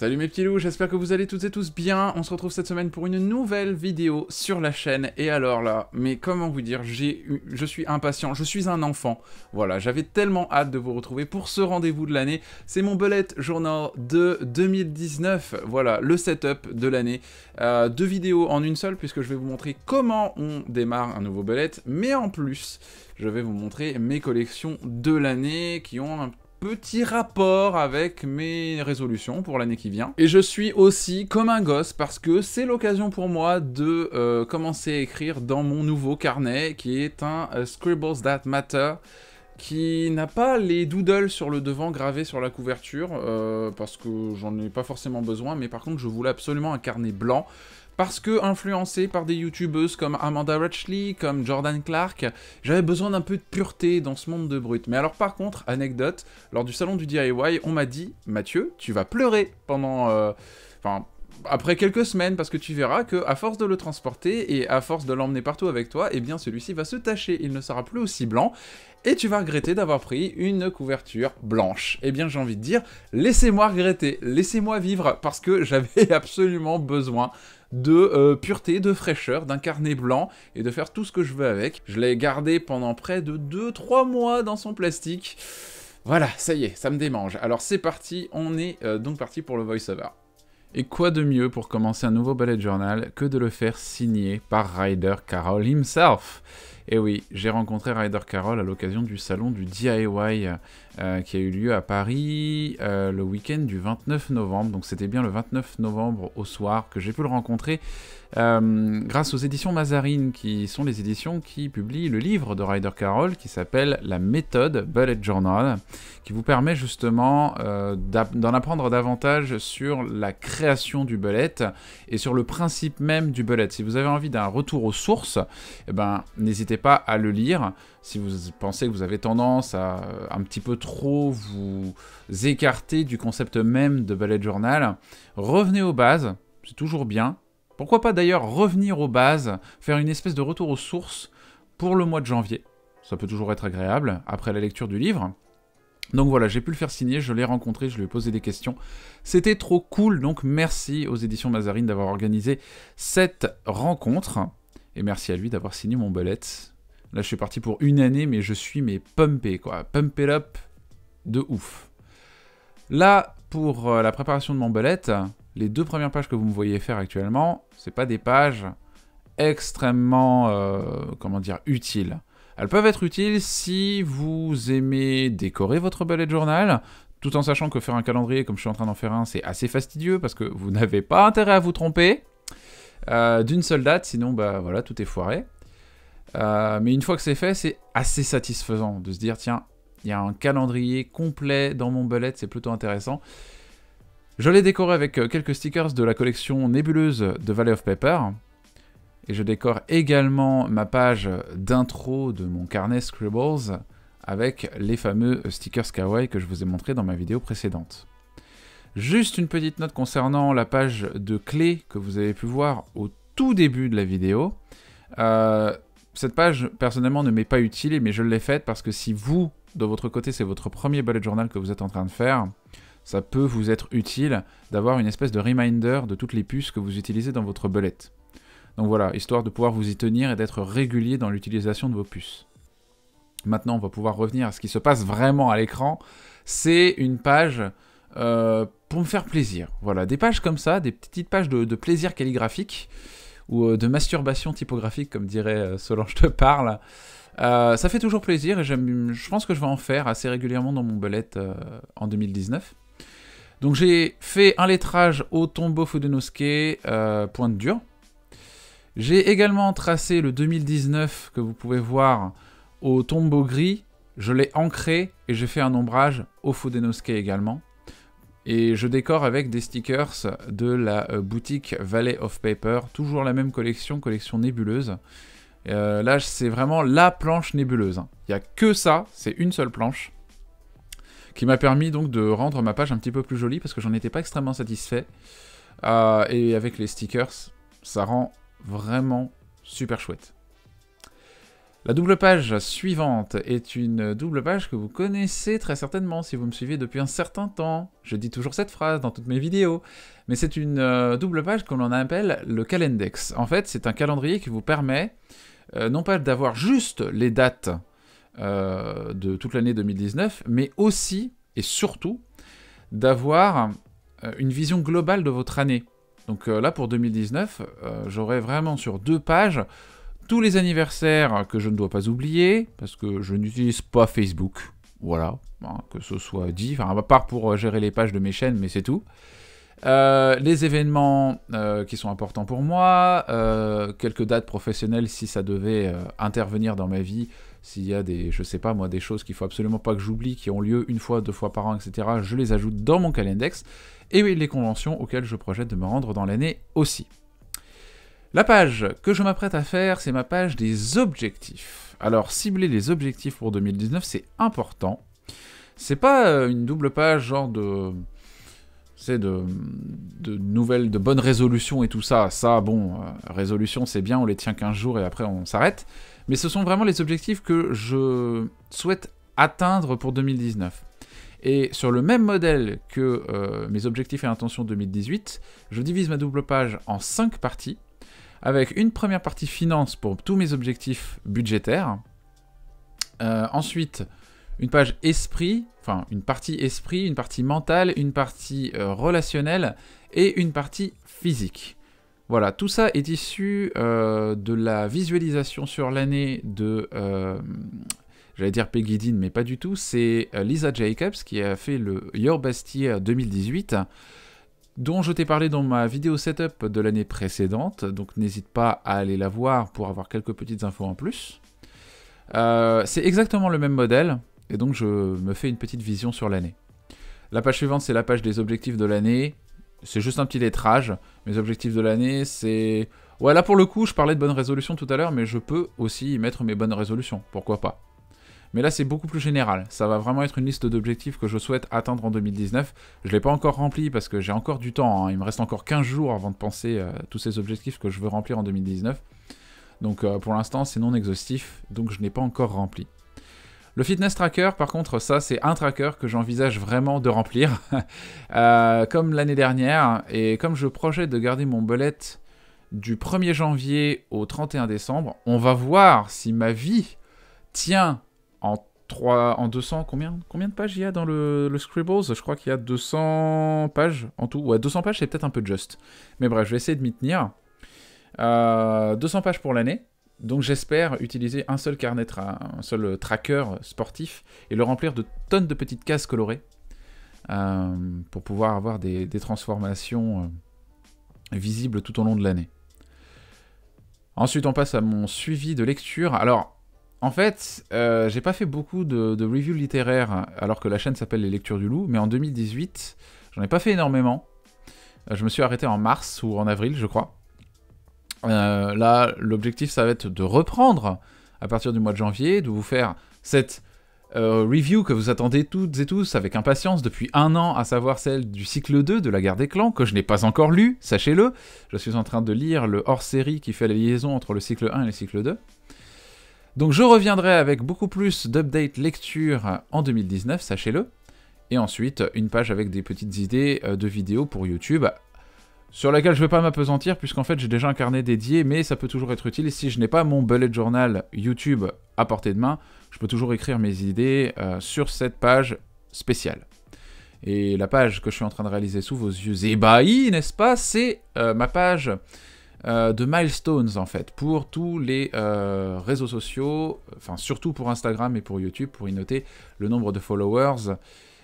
Salut mes petits loups, j'espère que vous allez toutes et tous bien. On se retrouve cette semaine pour une nouvelle vidéo sur la chaîne. Et alors là, mais comment vous dire, j'ai, je suis impatient, je suis un enfant. Voilà, j'avais tellement hâte de vous retrouver pour ce rendez-vous de l'année. C'est mon bullet journal de 2019. Voilà, le setup de l'année. Euh, deux vidéos en une seule puisque je vais vous montrer comment on démarre un nouveau bullet. Mais en plus, je vais vous montrer mes collections de l'année qui ont un petit rapport avec mes résolutions pour l'année qui vient. Et je suis aussi comme un gosse parce que c'est l'occasion pour moi de euh, commencer à écrire dans mon nouveau carnet qui est un euh, Scribbles That Matter qui n'a pas les doodles sur le devant gravés sur la couverture, euh, parce que j'en ai pas forcément besoin, mais par contre je voulais absolument un carnet blanc parce que influencé par des youtubeuses comme Amanda Ratchley, comme Jordan Clark, j'avais besoin d'un peu de pureté dans ce monde de brut. Mais alors par contre, anecdote, lors du salon du DIY, on m'a dit "Mathieu, tu vas pleurer pendant euh, enfin après quelques semaines parce que tu verras que à force de le transporter et à force de l'emmener partout avec toi, eh bien celui-ci va se tacher, il ne sera plus aussi blanc et tu vas regretter d'avoir pris une couverture blanche. Eh bien j'ai envie de dire, laissez-moi regretter, laissez-moi vivre parce que j'avais absolument besoin de euh, pureté, de fraîcheur, d'un carnet blanc et de faire tout ce que je veux avec. Je l'ai gardé pendant près de 2-3 mois dans son plastique. Voilà, ça y est, ça me démange. Alors c'est parti, on est euh, donc parti pour le voice-over. Et quoi de mieux pour commencer un nouveau ballet journal que de le faire signer par Ryder Carroll himself et eh oui, j'ai rencontré Ryder Carroll à l'occasion du salon du DIY euh, qui a eu lieu à Paris euh, le week-end du 29 novembre. Donc c'était bien le 29 novembre au soir que j'ai pu le rencontrer euh, grâce aux éditions Mazarine, qui sont les éditions qui publient le livre de Ryder Carroll qui s'appelle La méthode Bullet Journal, qui vous permet justement d'en apprendre davantage sur la création du bullet et sur le principe même du bullet. Si vous avez envie d'un retour aux sources, eh ben, n'hésitez pas à le lire. Si vous pensez que vous avez tendance à euh, un petit peu trop vous écarter du concept même de bullet journal, revenez aux bases, c'est toujours bien. Pourquoi pas d'ailleurs revenir aux bases, faire une espèce de retour aux sources pour le mois de janvier. Ça peut toujours être agréable après la lecture du livre. Donc voilà, j'ai pu le faire signer, je l'ai rencontré, je lui ai posé des questions. C'était trop cool, donc merci aux éditions Mazarine d'avoir organisé cette rencontre. Et merci à lui d'avoir signé mon bullet. Là, je suis parti pour une année, mais je suis mais pumpé, quoi. pumpé l'op de ouf. Là, pour euh, la préparation de mon bullet, les deux premières pages que vous me voyez faire actuellement, c'est pas des pages extrêmement, euh, comment dire, utiles. Elles peuvent être utiles si vous aimez décorer votre bullet journal, tout en sachant que faire un calendrier, comme je suis en train d'en faire un, c'est assez fastidieux parce que vous n'avez pas intérêt à vous tromper. Euh, d'une seule date, sinon bah voilà, tout est foiré. Euh, mais une fois que c'est fait, c'est assez satisfaisant de se dire tiens, il y a un calendrier complet dans mon bullet, c'est plutôt intéressant. Je l'ai décoré avec euh, quelques stickers de la collection nébuleuse de Valley of Paper. Et je décore également ma page d'intro de mon carnet Scribbles avec les fameux stickers kawaii que je vous ai montré dans ma vidéo précédente. Juste une petite note concernant la page de clé que vous avez pu voir au tout début de la vidéo. Euh, cette page, personnellement, ne m'est pas utile, mais je l'ai faite parce que si vous, de votre côté, c'est votre premier bullet journal que vous êtes en train de faire, ça peut vous être utile d'avoir une espèce de reminder de toutes les puces que vous utilisez dans votre bullet. Donc voilà, histoire de pouvoir vous y tenir et d'être régulier dans l'utilisation de vos puces. Maintenant, on va pouvoir revenir à ce qui se passe vraiment à l'écran. C'est une page euh, pour me faire plaisir. Voilà, des pages comme ça, des petites pages de, plaisir calligraphique ou euh, de masturbation typographique, comme dirait euh, Solange te parle. ça fait toujours plaisir et je pense que je vais en faire assez régulièrement dans mon bullet en 2019. Donc j'ai fait un lettrage au tombeau Fudenosuke pointe dure. J'ai également tracé le 2019 que vous pouvez voir au tombeau gris. Je l'ai ancré et j'ai fait un ombrage au Fudenosuke également. Et je décore avec des stickers de la euh, boutique Valley of Paper, toujours la même collection, collection nébuleuse. Euh, là, c'est vraiment la planche nébuleuse. Hein. Il n'y a que ça, c'est une seule planche, qui m'a permis donc de rendre ma page un petit peu plus jolie, parce que j'en étais pas extrêmement satisfait. Euh, et avec les stickers, ça rend vraiment super chouette. La double page suivante est une double page que vous connaissez très certainement si vous me suivez depuis un certain temps. Je dis toujours cette phrase dans toutes mes vidéos, mais c'est une euh, double page qu'on en appelle le calendex. En fait, c'est un calendrier qui vous permet euh, non pas d'avoir juste les dates euh, de toute l'année 2019, mais aussi et surtout d'avoir une vision globale de votre année. Donc là, pour 2019, j'aurai vraiment sur deux pages tous les anniversaires que je ne dois pas oublier, parce que je n'utilise pas Facebook. Voilà, hein, que ce soit dit, enfin, à part pour euh, gérer les pages de mes chaînes, mais c'est tout. Euh, les événements euh, qui sont importants pour moi, quelques dates professionnelles si ça devait intervenir dans ma vie, s'il y a des, je sais pas moi, des choses qu'il faut absolument pas que j'oublie, qui ont lieu une fois, deux fois par an, etc., je les ajoute dans mon calendex, et les conventions auxquelles je projette de me rendre dans l'année aussi. La page que je m'apprête à faire, c'est ma page des objectifs. Alors, cibler les objectifs pour 2019, c'est important. C'est pas euh, une double page genre de c'est de, de, nouvelles, de bonnes résolutions et tout ça. Ça, bon, euh, résolution, c'est bien, on les tient 15 jours et après on s'arrête. Mais ce sont vraiment les objectifs que je souhaite atteindre pour 2019. Et sur le même modèle que euh, mes objectifs et intentions 2018, je divise ma double page en 5 parties avec une première partie finance pour tous mes objectifs budgétaires. Euh, ensuite, une page esprit, enfin une partie esprit, une partie mentale, une partie euh, relationnelle et une partie physique. Voilà, tout ça est issu euh, de la visualisation sur l'année de, j'allais dire Peggy Dean, mais pas du tout, c'est Lisa Jacobs qui a fait le Your Best Year 2018 dont je t'ai parlé dans ma vidéo setup de l'année précédente, donc n'hésite pas à aller la voir pour avoir quelques petites infos en plus. Euh, c'est exactement le même modèle, et donc je me fais une petite vision sur l'année. La page suivante, c'est la page des objectifs de l'année. C'est juste un petit lettrage. Mes objectifs de l'année, c'est... Ouais, là pour le coup, je parlais de bonnes résolutions tout à l'heure, mais je peux aussi y mettre mes bonnes résolutions, pourquoi pas. Mais là, c'est beaucoup plus général. Ça va vraiment être une liste d'objectifs que je souhaite atteindre en 2019. Je ne l'ai pas encore rempli parce que j'ai encore du temps. Hein. Il me reste encore 15 jours avant de penser à euh, tous ces objectifs que je veux remplir en 2019. Donc euh, pour l'instant, c'est non exhaustif, donc je n'ai pas encore rempli. Le fitness tracker, par contre, ça, c'est un tracker que j'envisage vraiment de remplir, euh, comme l'année dernière, et comme je projette de garder mon bullet du 1er janvier au 31 décembre, on va voir si ma vie tient 3 en 200, combien, combien de pages il y a dans le, Scribbles Je crois qu'il y a 200 pages en tout. Ouais, 200 pages, c'est peut-être un peu juste. Mais bref, je vais essayer de m'y tenir. 200 euh, pages pour l'année. Donc j'espère utiliser un seul carnet, un seul tracker sportif et le remplir de tonnes de petites cases colorées euh, pour pouvoir avoir des, transformations euh, visibles tout au long de l'année. Ensuite, on passe à mon suivi de lecture. Alors, en fait, euh, j'ai pas fait beaucoup de, reviews littéraires, alors que la chaîne s'appelle Les Lectures du Loup, mais en 2018, j'en ai pas fait énormément. Euh, je me suis arrêté en mars ou en avril, je crois. Euh, là, l'objectif, ça va être de reprendre à partir du mois de janvier, de vous faire cette review que vous attendez toutes et tous avec impatience depuis un an, à savoir celle du cycle 2 de la guerre des clans, que je n'ai pas encore lu, sachez-le. Je suis en train de lire le hors-série qui fait la liaison entre le cycle 1 et le cycle 2. Donc je reviendrai avec beaucoup plus d'updates lecture en 2019, sachez-le. Et ensuite, une page avec des petites idées euh, de vidéos pour YouTube, sur laquelle je ne vais pas m'apesantir, puisqu'en fait j'ai déjà un carnet dédié, mais ça peut toujours être utile. Si je n'ai pas mon bullet journal YouTube à portée de main, je peux toujours écrire mes idées euh, sur cette page spéciale. Et la page que je suis en train de réaliser sous vos yeux ébahis, n'est-ce pas C'est euh, ma page euh, de milestones en fait pour tous les euh, réseaux sociaux, enfin surtout pour Instagram et pour YouTube pour y noter le nombre de followers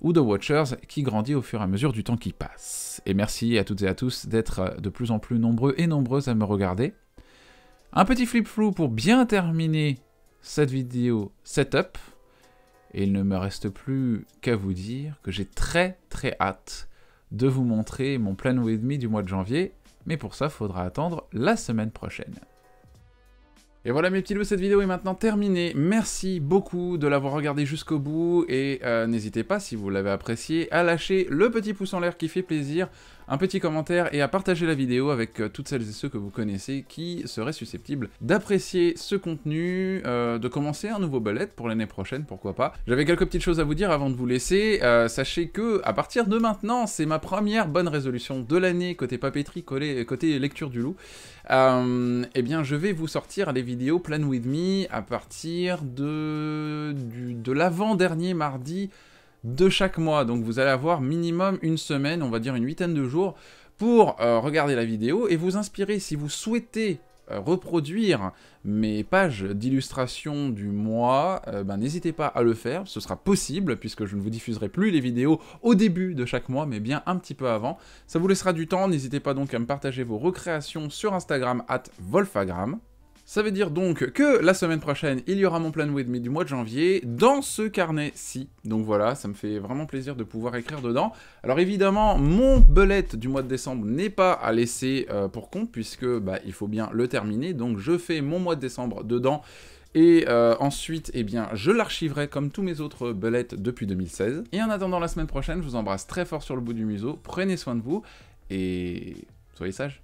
ou de watchers qui grandit au fur et à mesure du temps qui passe. Et merci à toutes et à tous d'être euh, de plus en plus nombreux et nombreuses à me regarder. Un petit flip flou pour bien terminer cette vidéo setup. Et il ne me reste plus qu'à vous dire que j'ai très très hâte de vous montrer mon plan with me du mois de janvier mais pour ça, faudra attendre la semaine prochaine. Et voilà mes petits loups, cette vidéo est maintenant terminée. Merci beaucoup de l'avoir regardée jusqu'au bout et euh, n'hésitez pas si vous l'avez apprécié à lâcher le petit pouce en l'air qui fait plaisir un petit commentaire et à partager la vidéo avec euh, toutes celles et ceux que vous connaissez qui seraient susceptibles d'apprécier ce contenu, euh, de commencer un nouveau bullet pour l'année prochaine, pourquoi pas. J'avais quelques petites choses à vous dire avant de vous laisser. Euh, sachez que à partir de maintenant, c'est ma première bonne résolution de l'année côté papeterie, côté lecture du loup. eh bien, je vais vous sortir les vidéos Plan With Me à partir de, de l'avant-dernier mardi de chaque mois. Donc vous allez avoir minimum une semaine, on va dire une huitaine de jours, pour euh, regarder la vidéo et vous inspirer. Si vous souhaitez euh, reproduire mes pages d'illustration du mois, euh, ben, n'hésitez pas à le faire, ce sera possible puisque je ne vous diffuserai plus les vidéos au début de chaque mois mais bien un petit peu avant. Ça vous laissera du temps, n'hésitez pas donc à me partager vos recréations sur Instagram at Volfagram. Ça veut dire donc que la semaine prochaine, il y aura mon plan with me du mois de janvier dans ce carnet-ci. Donc voilà, ça me fait vraiment plaisir de pouvoir écrire dedans. Alors évidemment, mon bullet du mois de décembre n'est pas à laisser euh, pour compte puisque bah, il faut bien le terminer. Donc je fais mon mois de décembre dedans. Et euh, ensuite, eh bien, je l'archiverai comme tous mes autres bullets depuis 2016. Et en attendant la semaine prochaine, je vous embrasse très fort sur le bout du museau. Prenez soin de vous et soyez sages.